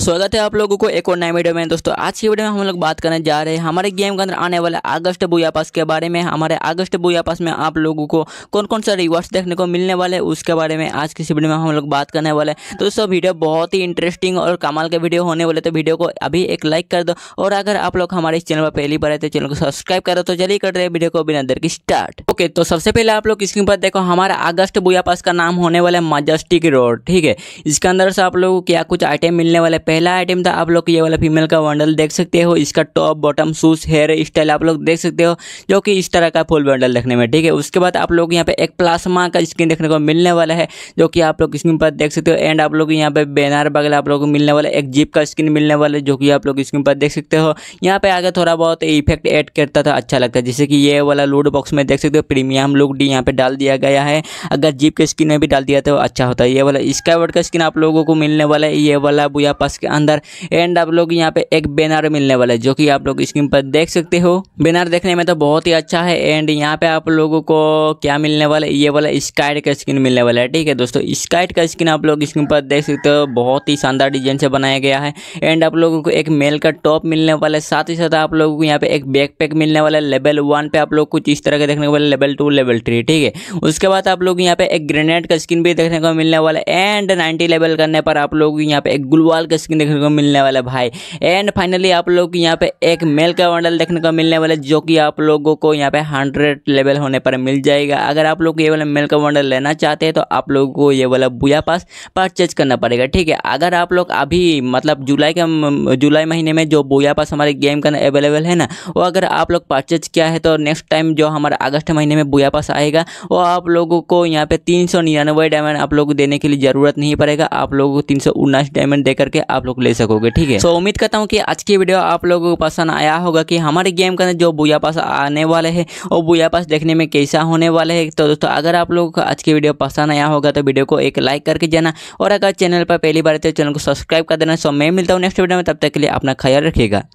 तो स्वागत है आप लोगों को एक और नए वीडियो में दोस्तों आज की वीडियो में हम लोग बात करने जा रहे हैं हमारे गेम के अंदर आने वाले अगस्त बुया पास के बारे में हमारे अगस्त बुया पास में आप लोगों को कौन कौन सा रिवॉर्ड्स देखने को मिलने वाले उसके बारे में आज की वीडियो में हम लोग बात करने वाले तो दोस्तों वीडियो बहुत ही इंटरेस्टिंग और कमाल के वीडियो होने वाले तो वीडियो को अभी एक लाइक कर दो और अगर आप लोग हमारे इस चैनल पर पहली बार आए तो चैनल को सब्सक्राइब करो तो चलिए कर रहे हैं वीडियो को बिना देर की स्टार्ट ओके तो सबसे पहले आप लोग स्क्रीन पर देखो हमारा अगस्त बुया पास का नाम होने वाला है मजेस्टिक रोड ठीक है इसके अंदर से आप लोगों को क्या कुछ आइटम मिलने वाले पहला आइटम था आप लोग ये वाला फीमेल का बंडल देख सकते हो इसका top bottom shoes hairstyle आप लोग देख सकते हो जो कि इस तरह का फुल बंडल देखने में ठीक है उसके बाद आप लोग यहाँ पे एक प्लास्मा का स्क्रीन देखने को मिलने वाला है जो कि आप लोग स्क्रीन पर देख सकते हो एंड आप लोग यहाँ पे बैनर बगल आप लोग को मिलने वाला एक जीप का स्क्रीन मिलने वाला है जो कि आप लोग स्क्रीन पर देख सकते हो यहाँ पे आगे थोड़ा बहुत इफेक्ट एड करता था अच्छा लगता है जैसे कि ये वाला लूड बॉक्स में देख सकते हो प्रीमियम लुक डी यहाँ पे डाल दिया गया है अगर जीप के स्किन में भी डाल दिया तो अच्छा होता है ये वाला स्काई का स्किन आप लोगों को मिलने वाला है ये वाला बुया पास के अंदर एंड आप लोग यहाँ पे एक बैनर मिलने वाला है जो कि आप लोग स्क्रीन पर देख सकते हो बैनर देखने में तो बहुत ही अच्छा है एंड यहाँ पे आप लोगों को क्या मिलने वाला है ये वाला स्काइट का स्क्रीन मिलने वाला है ठीक है दोस्तों स्काइट का स्क्रीन आप लोग स्क्रीन पर देख सकते हो बहुत ही शानदार डिजाइन से बनाया गया है एंड आप लोगों को एक मेल का टॉप मिलने वाला है साथ ही साथ आप लोगों को यहाँ पे एक बैकपैक मिलने वाला है लेवल वन पे आप लोग कुछ इस तरह के देखने को मिलेगा लेवल टू लेवल थ्री ठीक है उसके बाद आप लोग यहाँ पे एक ग्रेनेड का स्क्रीन भी देखने को मिलने वाला है एंड नाइनटी लेवल करने पर आप लोग यहाँ पे एक गुलवाल का स्किन देखने को मिलने वाला भाई एंड फाइनली आप लोग यहाँ पे एक मेल का मॉडल देखने को मिलने वाला जो कि आप लोगों को यहाँ पे हंड्रेड लेवल होने पर मिल जाएगा अगर आप लोग ये वाला मेल का मॉडल लेना चाहते हैं तो आप लोगों को ये वाला बुया पास परचेज करना पड़ेगा ठीक है अगर आप लोग अभी मतलब जुलाई के जुलाई महीने में जो बुया पास हमारे गेम का अवेलेबल है ना वो अगर आप लोग परचेज किया है तो नेक्स्ट टाइम जो हमारा अगस्त महीने में बुया पास आएगा वो आप लोगों को यहाँ पे तीन सौ निन्यानवे डायमंड आप लोग देने के लिए ज़रूरत नहीं पड़ेगा आप लोगों को तीन सौ उन्नीस डायमंड दे करके आप लोग ले सकोगे ठीक है सो उम्मीद करता हूँ कि आज की वीडियो आप लोगों को पसंद आया होगा कि हमारे गेम के अंदर जो बुया पास आने वाले है और बुया पास देखने में कैसा होने वाला है तो दोस्तों अगर आप लोगों को आज की वीडियो पसंद आया होगा तो वीडियो को एक लाइक करके जाना और अगर चैनल पर पहली बार तो चैनल को सब्सक्राइब कर देना सो मैं मिलता हूँ नेक्स्ट वीडियो में तब तक के लिए अपना ख्याल रखिएगा